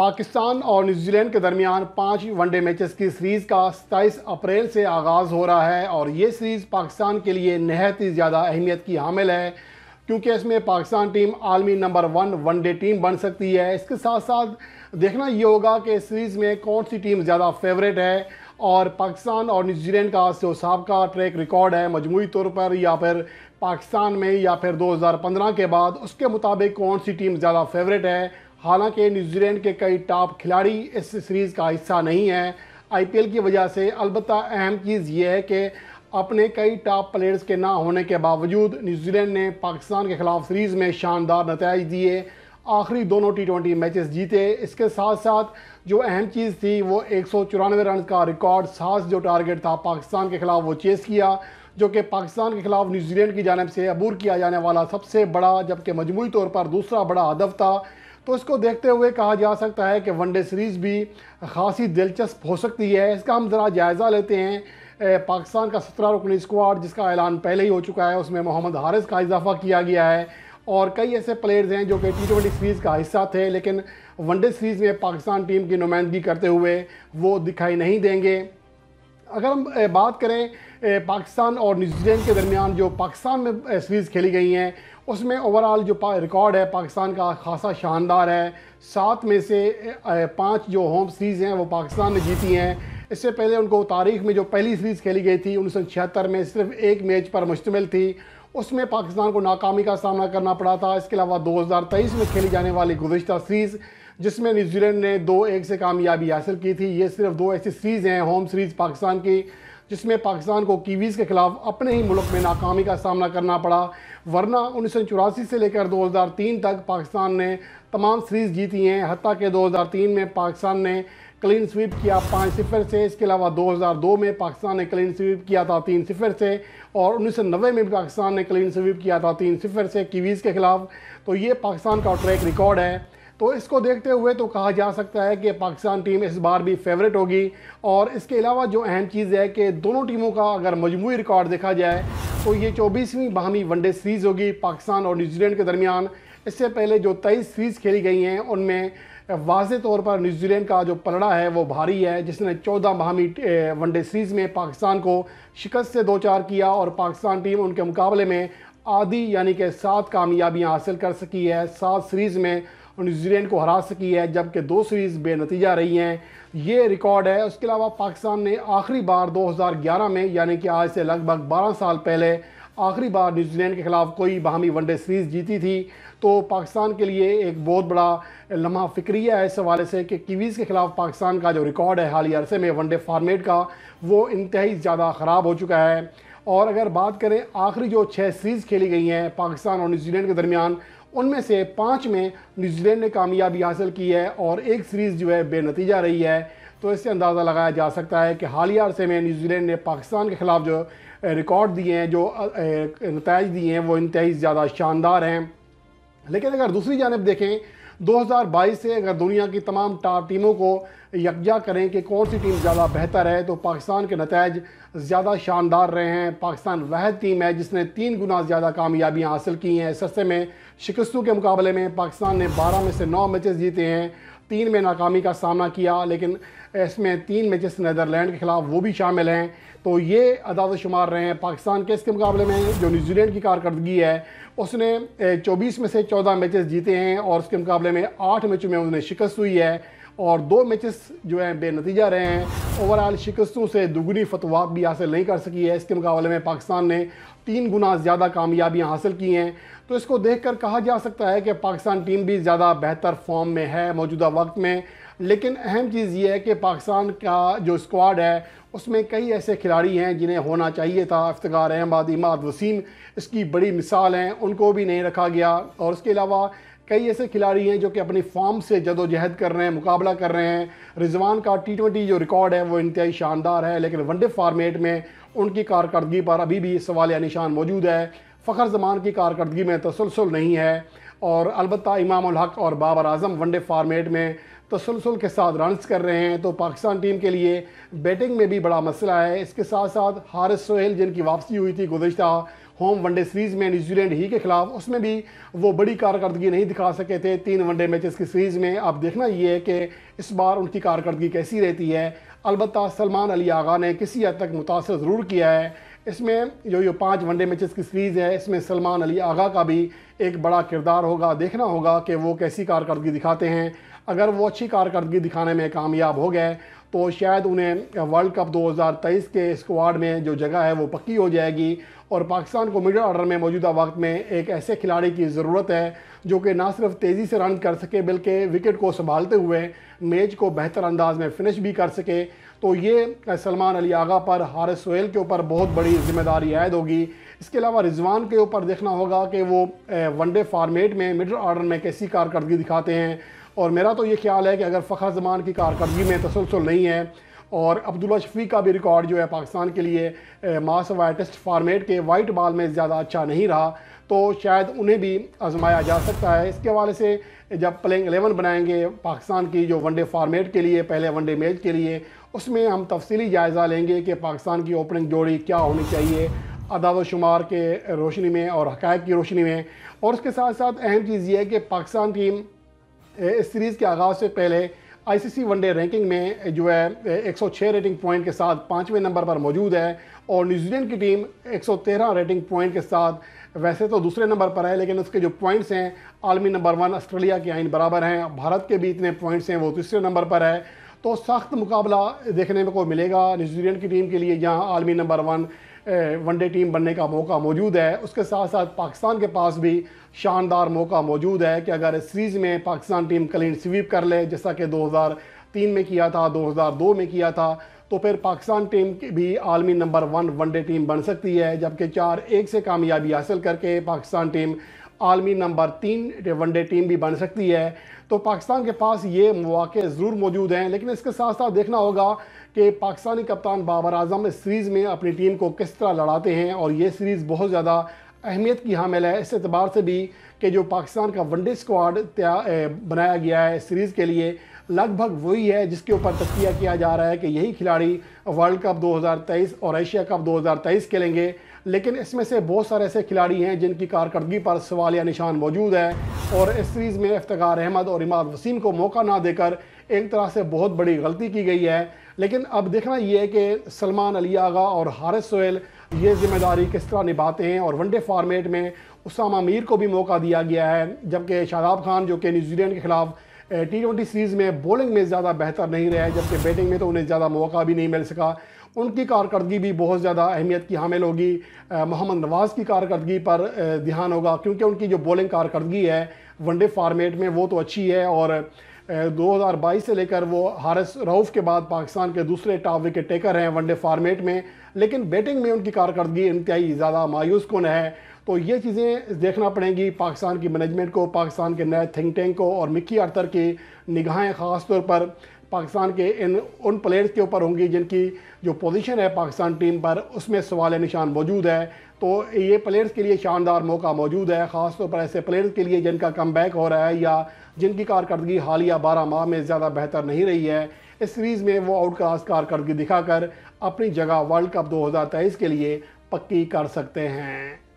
पाकिस्तान और न्यूजीलैंड के दरमियान पाँच वनडे मैचेस की सीरीज़ का सताईस अप्रैल से आगाज़ हो रहा है और ये सीरीज़ पाकिस्तान के लिए नहायत ही ज़्यादा अहमियत की हामिल है क्योंकि इसमें पाकिस्तान टीम आलमी नंबर वन वनडे टीम बन सकती है इसके साथ साथ देखना ये होगा कि इस सीरीज़ में कौन सी टीम ज़्यादा फेवरेट है और पाकिस्तान और न्यूजीलैंड का जो सबका ट्रैक रिकॉर्ड है मजमू तौर पर या फिर पाकिस्तान में या फिर 2015 के बाद उसके मुताबिक कौन सी टीम ज़्यादा फेवरेट है हालांकि न्यूजीलैंड के कई टॉप खिलाड़ी इस सीरीज़ का हिस्सा नहीं है आईपीएल की वजह से अलबत् अहम चीज़ ये है कि अपने कई टॉप प्लेयर्स के ना होने के बावजूद न्यूजीलैंड ने पाकिस्तान के खिलाफ सीरीज़ में शानदार नतज दिए आखिरी दोनों टी ट्वेंटी मैचेस जीते इसके साथ साथ जो अहम चीज़ थी वो एक सौ चौरानवे रन का रिकॉर्ड सास जो टारगेट था पाकिस्तान के ख़िलाफ़ वो चेस किया जो कि पाकिस्तान के ख़िलाफ़ न्यूजीलैंड की जानब से अबूर किया जाने वाला सबसे बड़ा जबकि मजमू तौर पर दूसरा बड़ा हदफ था तो इसको देखते हुए कहा जा सकता है कि वनडे सीरीज़ भी खासी दिलचस्प हो सकती है इसका हम ज़रा जायज़ा लेते हैं पाकिस्तान का सत्रह रुकनी स्क्वाड जिसका ऐलान पहले ही हो चुका है उसमें मोहम्मद हारिस का इजाफा किया गया है और कई ऐसे प्लेयर्स हैं जो कि टी ट्वेंटी सीरीज़ का हिस्सा थे लेकिन वनडे सीरीज़ में पाकिस्तान टीम की नुमाइंदगी करते हुए वो दिखाई नहीं देंगे अगर हम बात करें पाकिस्तान और न्यूजीलैंड के दरमियान जो पाकिस्तान में सीरीज़ खेली गई हैं उसमें ओवरऑल जो रिकॉर्ड है पाकिस्तान का खासा शानदार है सात में से पाँच जो होम सीरीज़ हैं वो पाकिस्तान ने जीती हैं इससे पहले उनको तारीख में जो पहली सीरीज़ खेली गई थी उन्नीस में सिर्फ एक मैच पर मुश्तमिल थी उसमें पाकिस्तान को नाकामी का सामना करना पड़ा था इसके अलावा तेईस में खेली जाने वाली गुजशत सीरीज़ जिसमें न्यूजीलैंड ने दो एक से कामयाबी हासिल की थी ये सिर्फ दो ऐसी सीरीज़ हैं होम सीरीज़ पाकिस्तान की जिसमें पाकिस्तान को कीवीज़ के खिलाफ अपने ही मुल्क में नाकामी का सामना करना पड़ा वरना उन्नीस से लेकर 2003 तक पाकिस्तान ने तमाम सीरीज़ जीती हैं हती कि 2003 में पाकिस्तान ने क्लीन स्वीप किया पाँच सिफर से इसके अलावा 2002 में पाकिस्तान ने क्लीन स्वीप किया था तीन सिफर से और उन्नीस में भी पाकिस्तान ने क्लीन स्वीप किया था तीन सिफर से कीवीज़ के खिलाफ तो ये पाकिस्तान का ट्रैक रिकॉर्ड है तो इसको देखते हुए तो कहा जा सकता है कि पाकिस्तान टीम इस बार भी फेवरेट होगी और इसके अलावा जो अहम चीज़ है कि दोनों टीमों का अगर मजमू रिकॉर्ड देखा जाए तो ये चौबीसवीं बाहमी वनडे सीरीज़ होगी पाकिस्तान और न्यूजीलैंड के दरमियान इससे पहले जो तेईस सीरीज़ खेली गई हैं उनमें वाज तौर पर न्यूजीलैंड का जो पलड़ा है वो भारी है जिसने चौदह बाहमी वनडे सीरीज़ में पाकिस्तान को शिकस्त से दो चार किया और पाकिस्तान टीम उनके मुकाबले में आधी यानी कि सात कामयाबियाँ हासिल कर सकी है सात सीरीज़ में और न्यूजीलैंड को हरा सकी है जबकि दो सीरीज़ बेनतीजा रही हैं ये रिकॉर्ड है उसके अलावा पाकिस्तान ने आखिरी बार 2011 में यानी कि आज से लगभग 12 साल पहले आखिरी बार न्यूजीलैंड के खिलाफ कोई बाहमी वनडे सीरीज़ जीती थी तो पाकिस्तान के लिए एक बहुत बड़ा लम्हा फिक्रिया है इस हवाले से कि कीवीज़ के ख़िलाफ़ पाकिस्तान का जो रिकॉर्ड है हाल ही अरसे में वनडे फार्मेट का वो इंतहाई ज़्यादा ख़राब हो चुका है और अगर बात करें आखिरी जो छः सीरीज़ खेली गई हैं पाकिस्तान और न्यूजीलैंड के दरमियान उनमें से पाँच में न्यूजीलैंड ने कामयाबी हासिल की है और एक सीरीज़ जो है बेनतीजा रही है तो इससे अंदाज़ा लगाया जा सकता है कि हालिया अरसे में न्यूजीलैंड ने पाकिस्तान के ख़िलाफ़ जो रिकॉर्ड दिए हैं जो नतज दिए हैं वो इंतहाई ज़्यादा शानदार हैं लेकिन अगर दूसरी जानब देखें 2022 से अगर दुनिया की तमाम टॉप टीमों को यकजा करें कि कौन सी टीम ज़्यादा बेहतर है तो पाकिस्तान के नतज ज़्यादा शानदार रहे हैं पाकिस्तान वह टीम है जिसने तीन गुना ज़्यादा कामयाबियाँ हासिल की हैं इस में शिकस्तों के मुकाबले में पाकिस्तान ने 12 में से 9 मैचेस जीते हैं तीन में नाकामी का सामना किया लेकिन इसमें तीन मैचेस नदरलैंड के ख़िलाफ़ वो भी शामिल हैं तो ये अदाद शुमार रहे हैं पाकिस्तान के इसके मुकाबले में जो न्यूजीलैंड की कारकर्दगी है उसने 24 में से 14 मैचेस जीते हैं और उसके मुकाबले में आठ मैचों में उन्हें शिकस्त हुई है और दो मैचेस जो हैं बेनतीजा रहे हैं ओवरऑल शिकस्तों से दुगनी फतवा भी हासिल नहीं कर सकी है इसके मुकाबले में पाकिस्तान ने तीन गुना ज़्यादा कामयाबियाँ हासिल की हैं तो इसको कर कहा जा सकता है कि पाकिस्तान टीम भी ज़्यादा बेहतर फॉर्म में है मौजूदा वक्त में लेकिन अहम चीज़ ये है कि पाकिस्तान का जो स्क्वाड है उसमें कई ऐसे खिलाड़ी हैं जिन्हें होना चाहिए था अफ्तार अहमद इमाद वसीम इसकी बड़ी मिसाल हैं उनको भी नहीं रखा गया और उसके अलावा कई ऐसे खिलाड़ी हैं जो कि अपनी फॉर्म से जदोजहद कर रहे हैं मुकाबला कर रहे हैं रिजवान का टी ट्वेंटी जो रिकॉर्ड है वो इंतहाई शानदार है लेकिन वनडे फार्मेट में उनकी कारकर्दगी पर अभी भी सवाल या निशान मौजूद है फ़खर जमान की कारकर्दगी में तसलसल नहीं है और अलबत्त इमाम हक और बाबर आजम वनडे फार्मेट में तसलसल के साथ रनस कर रहे हैं तो पाकिस्तान टीम के लिए बैटिंग में भी बड़ा मसला है इसके साथ साथ हारिस सोहेल जिनकी वापसी हुई थी गुजशत होम वनडे सीरीज़ में न्यूजीलैंड ही के खिलाफ उसमें भी वो बड़ी कारकर्दगी नहीं दिखा सके थे तीन वनडे मैचेस की सीरीज़ में अब देखना ये है कि इस बार उनकी कारकर्दगी कैसी रहती है अलबत् सलमान अली आगा ने किसी हद तक मुतासर ज़रूर किया है इसमें जो ये पांच वनडे मैचेस की सीरीज़ है इसमें सलमान अली आगा का भी एक बड़ा किरदार होगा देखना होगा कि वो कैसी कारकर्दगी दिखाते हैं अगर वो अच्छी कारकर्दगी दिखाने में कामयाब हो गए तो शायद उन्हें वर्ल्ड कप 2023 के स्क्वाड में जो जगह है वो पक्की हो जाएगी और पाकिस्तान को मिडल ऑर्डर में मौजूदा वक्त में एक ऐसे खिलाड़ी की ज़रूरत है जो कि ना सिर्फ तेज़ी से रन कर सके बल्कि विकेट को संभालते हुए मैच को बेहतर अंदाज में फिनिश भी कर सके तो ये सलमान अली आगा पर हारिस सोहेल के ऊपर बहुत बड़ी जिम्मेदारी आयद होगी इसके अलावा रिजवान के ऊपर देखना होगा कि वो वनडे फार्मेट में मिडिल ऑर्डर में कैसी कारकर्दगी दिखाते हैं और मेरा तो ये ख्याल है कि अगर फ़खर जमान की कारकर्दगी में तसलसल नहीं है और अब्दुल्ला शफी का भी रिकॉर्ड जो है पाकिस्तान के लिए मास वाई टेस्ट फार्मेट के वाइट बाल में ज़्यादा अच्छा नहीं रहा तो शायद उन्हें भी आजमाया जा सकता है इसके हवाले से जब प्लेइंग एलेवन बनाएंगे पाकिस्तान की जो वनडे फार्मेट के लिए पहले वनडे मैच के लिए उसमें हम तफसली जायज़ा लेंगे कि पाकिस्तान की ओपनिंग जोड़ी क्या होनी चाहिए अदाद शुमार के रोशनी में और हक़ की रोशनी में और उसके साथ साथ अहम चीज़ ये है कि पाकिस्तान टीम इस सीरीज़ के आगाज़ से पहले आईसीसी वनडे रैंकिंग में जो है 106 रेटिंग पॉइंट के साथ पाँचवें नंबर पर मौजूद है और न्यूजीलैंड की टीम 113 रेटिंग पॉइंट के साथ वैसे तो दूसरे नंबर पर है लेकिन उसके जो पॉइंट्स हैं आलमी नंबर वन ऑस्ट्रेलिया के आइन बराबर हैं भारत के भी इतने पॉइंट्स हैं वो तीसरे नंबर पर है तो सख्त मुकाबला देखने में को मिलेगा न्यूजीलैंड की टीम के लिए जहाँ आलमी नंबर वन वनडे टीम बनने का मौका मौजूद है उसके साथ साथ पाकिस्तान के पास भी शानदार मौका मौजूद है कि अगर इस सीरीज़ में पाकिस्तान टीम क्लीन स्वीप कर ले जैसा कि 2003 में किया था 2002 में किया था तो फिर पाकिस्तान टीम भी आलमी नंबर वन वनडे टीम बन सकती है जबकि चार एक से कामयाबी हासिल करके पाकिस्तान टीम आलमी नंबर तीन वनडे टीम भी बन सकती है तो पाकिस्तान के पास ये मौके ज़रूर मौजूद हैं लेकिन इसके साथ साथ देखना होगा कि पाकिस्तानी कप्तान बाबर आजम इस सीरीज़ में अपनी टीम को किस तरह लड़ाते हैं और ये सीरीज़ बहुत ज़्यादा अहमियत की हामिल है इस एतबार से भी कि जो पाकिस्तान का वनडे स्क्वाड बनाया गया है सीरीज़ के लिए लगभग वही है जिसके ऊपर तस्किया किया जा रहा है कि यही खिलाड़ी वर्ल्ड कप 2023 और एशिया कप 2023 खेलेंगे लेकिन इसमें से बहुत सारे ऐसे खिलाड़ी हैं जिनकी कारकर्दगी पर सवाल या निशान मौजूद है और इस सीरीज़ में इफ्तार अहमद और इमाद वसीम को मौका ना देकर एक तरह से बहुत बड़ी गलती की गई है लेकिन अब देखना ये है कि सलमान अली आगा और हारिस सोहेल ये जिम्मेदारी किस तरह निभाते हैं और वनडे फार्मेट में उसामा मीर को भी मौका दिया गया है जबकि शादाब खान जो कि न्यूजीलैंड के खिलाफ टी ट्वेंटी सीरीज़ में बॉलिंग में ज़्यादा बेहतर नहीं रहे जबकि बैटिंग में तो उन्हें ज़्यादा मौका भी नहीं मिल सका उनकी कारकर्दगी भी बहुत ज़्यादा अहमियत की हामिल होगी मोहम्मद नवाज़ की कारकर्दगी पर ध्यान होगा क्योंकि उनकी जो बॉलिंग कारकर्दगी है वनडे फार्मेट में वो तो अच्छी है और 2022 से लेकर वो हारिस रऊफ़ के बाद पाकिस्तान के दूसरे टॉप विकेट टेकर हैं वनडे फार्मेट में लेकिन बैटिंग में उनकी कारकर्दगी इंतहाई ज़्यादा मायूस कन है तो ये चीज़ें देखना पड़ेंगी पाकिस्तान की मैनेजमेंट को पाकिस्तान के नए थिंक टैंक को और मिक्की अर्थर की निगाहें ख़ास तौर पर पाकिस्तान के इन उन प्लेयर्स के ऊपर होंगी जिनकी जो पोजीशन है पाकिस्तान टीम पर उसमें सवाल निशान मौजूद है तो ये प्लेयर्स के लिए शानदार मौका मौजूद है ख़ास तौर तो पर ऐसे प्लेयर्स के लिए जिनका कम बैक हो रहा है या जिनकी कारकर्दगी हालिया बारह माह में ज़्यादा बेहतर नहीं रही है इस सीरीज़ में वो आउट क्लास कारकर्दगी दिखाकर अपनी जगह वर्ल्ड कप दो के लिए पक्की कर सकते हैं